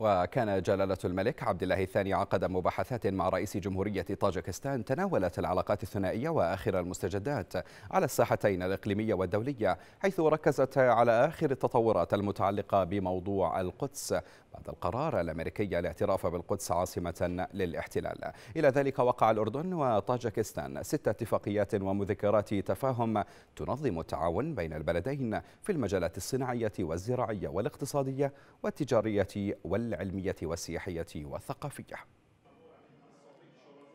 وكان جلالة الملك عبد الله الثاني عقد مباحثات مع رئيس جمهورية طاجكستان تناولت العلاقات الثنائية وآخر المستجدات على الساحتين الإقليمية والدولية حيث ركزت على آخر التطورات المتعلقة بموضوع القدس بعد القرار الأمريكي الاعتراف بالقدس عاصمة للاحتلال إلى ذلك وقع الأردن وطاجكستان ست اتفاقيات ومذكرات تفاهم تنظم التعاون بين البلدين في المجالات الصناعية والزراعية والاقتصادية والتجارية وال العلمية والسياحية والثقافية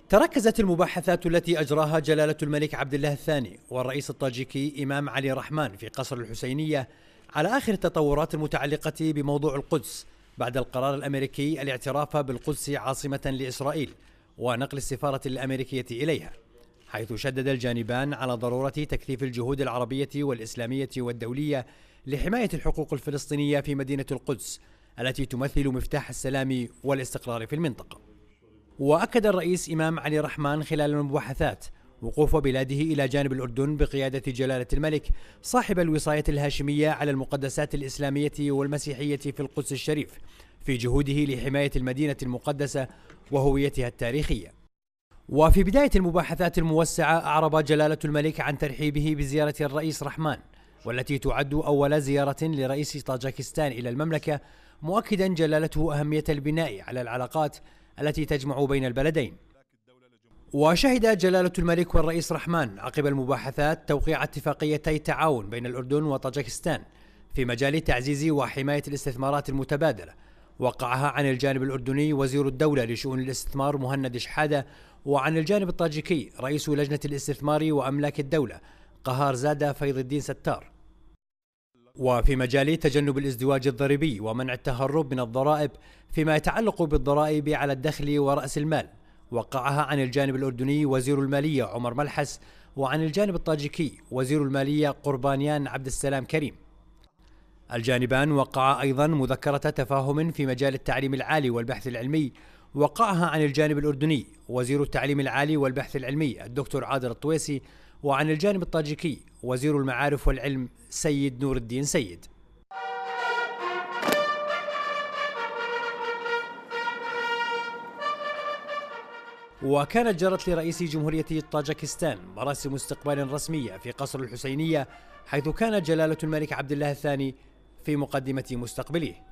تركزت المباحثات التي أجراها جلالة الملك عبد الله الثاني والرئيس الطاجيكي إمام علي رحمن في قصر الحسينية على آخر التطورات المتعلقة بموضوع القدس بعد القرار الأمريكي الاعتراف بالقدس عاصمة لإسرائيل ونقل السفارة الأمريكية إليها حيث شدد الجانبان على ضرورة تكثيف الجهود العربية والإسلامية والدولية لحماية الحقوق الفلسطينية في مدينة القدس التي تمثل مفتاح السلام والاستقرار في المنطقة وأكد الرئيس إمام علي رحمن خلال المباحثات وقوف بلاده إلى جانب الأردن بقيادة جلالة الملك صاحب الوصاية الهاشمية على المقدسات الإسلامية والمسيحية في القدس الشريف في جهوده لحماية المدينة المقدسة وهويتها التاريخية وفي بداية المباحثات الموسعة أعرب جلالة الملك عن ترحيبه بزيارة الرئيس رحمن والتي تعد أول زيارة لرئيس طاجكستان إلى المملكة مؤكدا جلالته أهمية البناء على العلاقات التي تجمع بين البلدين وشهد جلالة الملك والرئيس رحمن عقب المباحثات توقيع اتفاقيتي تعاون بين الأردن وطاجكستان في مجال تعزيز وحماية الاستثمارات المتبادلة وقعها عن الجانب الأردني وزير الدولة لشؤون الاستثمار مهند شحادة وعن الجانب الطاجيكي رئيس لجنة الاستثمار وأملاك الدولة قهار زادة فيض الدين ستار وفي مجال تجنب الازدواج الضريبي ومنع التهرب من الضرائب فيما يتعلق بالضرائب على الدخل ورأس المال وقعها عن الجانب الأردني وزير المالية عمر ملحس وعن الجانب الطاجيكي وزير المالية قربانيان عبد السلام كريم الجانبان وقعا أيضا مذكرة تفاهم في مجال التعليم العالي والبحث العلمي وقعها عن الجانب الأردني وزير التعليم العالي والبحث العلمي الدكتور عادل الطويسي وعن الجانب الطاجيكي وزير المعارف والعلم سيد نور الدين سيد وكانت جرت لرئيس جمهورية طاجكستان مراسم استقبال رسمية في قصر الحسينية حيث كان جلالة الملك عبد الله الثاني في مقدمة مستقبليه